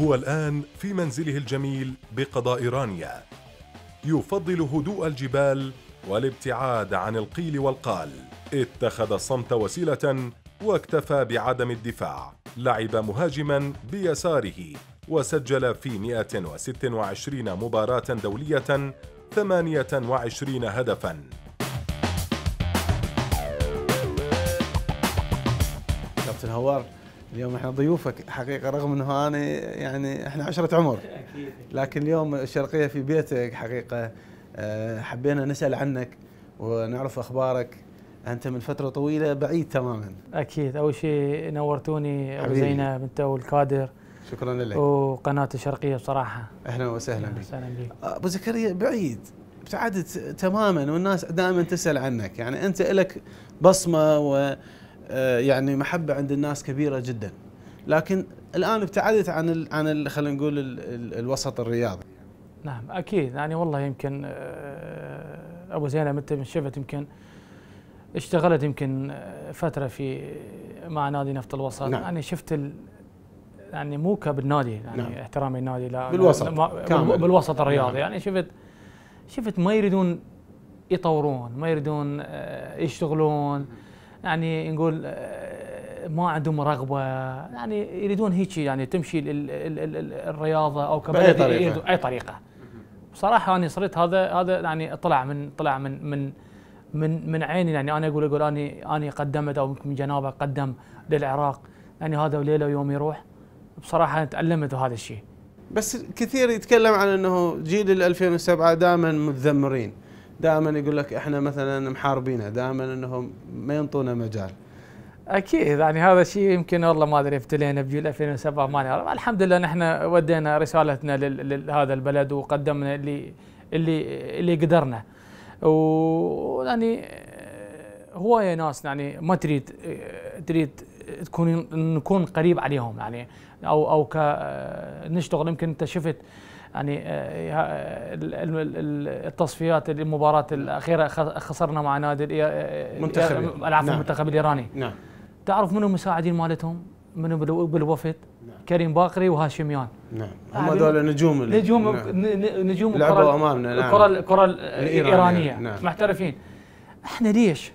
هو الآن في منزله الجميل بقضاء رانيا يفضل هدوء الجبال والابتعاد عن القيل والقال اتخذ الصمت وسيلة واكتفى بعدم الدفاع لعب مهاجما بيساره وسجل في 126 مباراة دولية 28 هدفا كابتن هوار اليوم احنا ضيوفك حقيقه رغم انه انا يعني احنا عشره عمر لكن اليوم الشرقيه في بيتك حقيقه آه، حبينا نسال عنك ونعرف اخبارك انت من فتره طويله بعيد تماما اكيد اول شيء نورتوني ابو زينب انت والكادر شكرا لك وقناه الشرقيه بصراحه اهلا وسهلا بك اهلا بك ابو زكريا بعيد ابتعدت تماما والناس دائما تسال عنك يعني انت لك بصمه و آه، يعني محبه عند الناس كبيره جدا لكن الان ابتعدت عن الـ عن خلينا نقول الـ الـ الوسط الرياضي نعم اكيد يعني والله يمكن آه، ابو زينه انت شفت يمكن اشتغلت يمكن آه، فتره في مع نادي نفط الوسط نعم. يعني شفت يعني مو كبالنادي يعني نعم. احترامي النادي لا بالوسط كامل. بالوسط الرياضي نعم. يعني شفت شفت ما يريدون يطورون ما يريدون يشتغلون يعني نقول آه، ما عندهم رغبه يعني يريدون هيك يعني تمشي الرياضه او كبلد باي طريقه اي طريقه بصراحه انا صرت هذا هذا يعني طلع من طلع من من من من عيني يعني انا اقول اقول اني اني قدمت او من جنابه قدم للعراق يعني هذا وليله ويوم يروح بصراحه تعلمت هذا الشيء بس كثير يتكلم عن انه جيل ال 2007 دائما متذمرين دائما يقول لك احنا مثلا محاربينه دائما انهم ما ينطونا مجال اكيد يعني هذا الشيء يمكن والله ما ادري ابتلينا بجيل 2007 ما نعرف الحمد لله نحن ودينا رسالتنا لهذا البلد وقدمنا اللي اللي اللي قدرنا ويعني هوايه ناس يعني ما تريد تريد تكون نكون قريب عليهم يعني او او نشتغل يمكن انت شفت يعني آه، آه، التصفيات المباراه الاخيره خسرنا مع نادي المنتخب آه، العفو المنتخب نعم. الايراني نعم تعرف منو المساعدين مالتهم؟ منو بالوفد؟ نعم. كريم باقري وهاشميان نعم هم هذول نجوم نجوم نعم. نجوم لعبوا امامنا نعم الكره الكره الايرانيه نعم. محترفين احنا ليش؟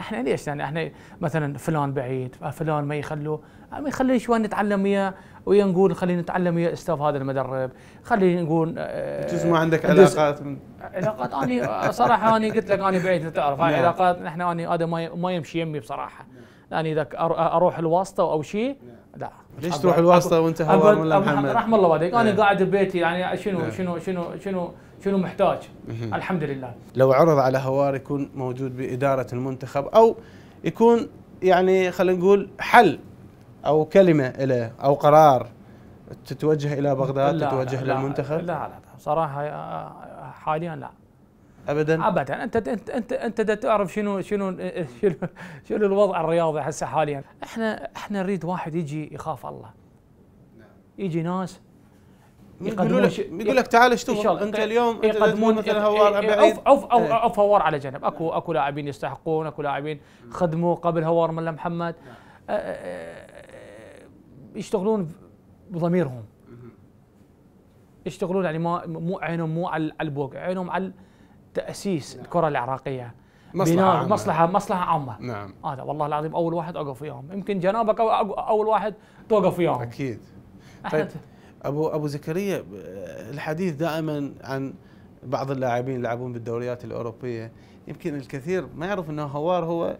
احنا ليش يعني احنا مثلا فلان بعيد فلان ما يخلوه ما يخليه شوي نتعلم وياه ويا نقول خلينا نتعلم ويا استاف هذا المدرب خلينا نقول جزء آه، ما عندك علاقات من علاقات انا صراحه انا قلت لك انا بعيد تعرف هاي نعم. علاقات احنا انا هذا ما يمشي يمي بصراحه نعم. يعني اذا اروح الواسطه او شيء نعم. لا ليش تروح الواسطه وانت هو ولا محمد رحم الله والديك انا قاعد ببيتي يعني شنو شنو شنو شنو شنو محتاج الحمد لله لو عرض على هوار يكون موجود بإدارة المنتخب أو يكون يعني خلينا نقول حل أو كلمة له أو قرار تتوجه إلى بغداد لا تتوجه لا للمنتخب لا, لا لا لا صراحة آه، حاليا لا ابدا ابدا انت انت انت انت تعرف شنو شنو آه، آه، شنو شنو الوضع الرياضي هسه حاليا احنا احنا نريد واحد يجي يخاف الله نعم. يجي ناس يقدمون يقول لك تعال اشتغل انت اليوم انت يقدمون مثلا هوار إيه، إيه، بعيد عوف اوف عوف إيه. هوار على جنب اكو اكو لاعبين يستحقون اكو لاعبين خدموا قبل هوار ملا محمد نعم. أه، أه، يشتغلون بضميرهم يشتغلون يعني ما مو عينهم مو على البوق عينهم على تاسيس نعم. الكره العراقيه مصلحة عامة. مصلحة مصلحة عامة نعم هذا آه والله العظيم أول واحد أوقف وياهم يمكن جنابك أول واحد توقف وياهم أكيد طيب ابو ابو زكريا الحديث دائما عن بعض اللاعبين يلعبون بالدوريات الاوروبيه يمكن الكثير ما يعرف انه هوار هو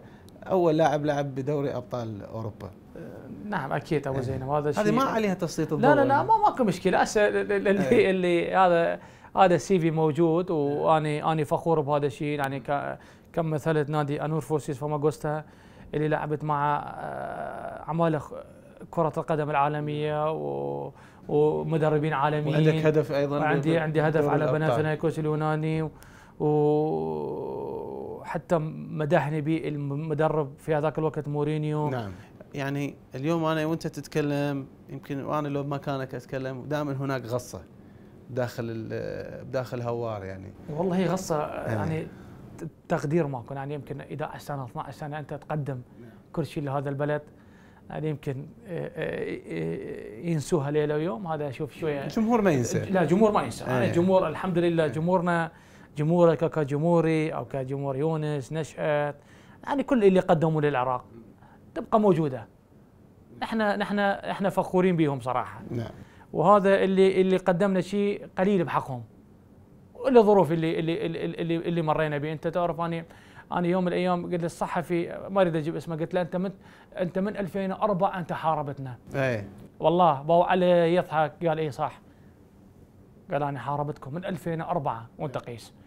اول لاعب لعب بدوري ابطال اوروبا أه، نعم اكيد ابو أه، زينب هذا الشيء هذه ما عليها تسليط الضوء لا لا لا ما ماكو مشكله هسه اللي اللي هذا هذا السي في موجود واني اني فخور بهذا الشيء يعني كم مثلت نادي انور فوسيس فماغوستا اللي لعبت مع أه، عمالقه كرة القدم العالمية و ومدربين عالميين وعندك هدف ايضا وعندي عندي هدف على بناثينايكوس اليوناني وحتى مدحني به المدرب في هذاك الوقت مورينيو نعم يعني اليوم انا وانت تتكلم يمكن وانا لو بمكانك اتكلم دائما هناك غصه داخل بداخل هوار يعني والله هي غصه نعم. يعني, يعني تقدير ماكو يعني يمكن اذا سنة 12 سنه انت تقدم نعم. كل شيء لهذا البلد يعني يمكن آه، آه، ينسوها ليله ويوم هذا اشوف شويه الجمهور ما ينسى لا الجمهور ما ينسى انا الجمهور إيه. الحمد لله جمهورنا جمهورك كجمهوري او كجمهور يونس نشأت يعني كل اللي قدموا للعراق تبقى موجوده احنا نحن احنا فخورين بهم صراحه نعم وهذا اللي اللي قدمنا شيء قليل بحقهم الظروف اللي اللي اللي, اللي مرينا به انت تعرف اني يعني انا يوم من الايام قلت للصحفي ما اريد اجيب اسمه قلت له انت من انت من 2004 انت حاربتنا اي والله بو علي يضحك قال اي صح قال انا حاربتكم من 2004 وانت قيس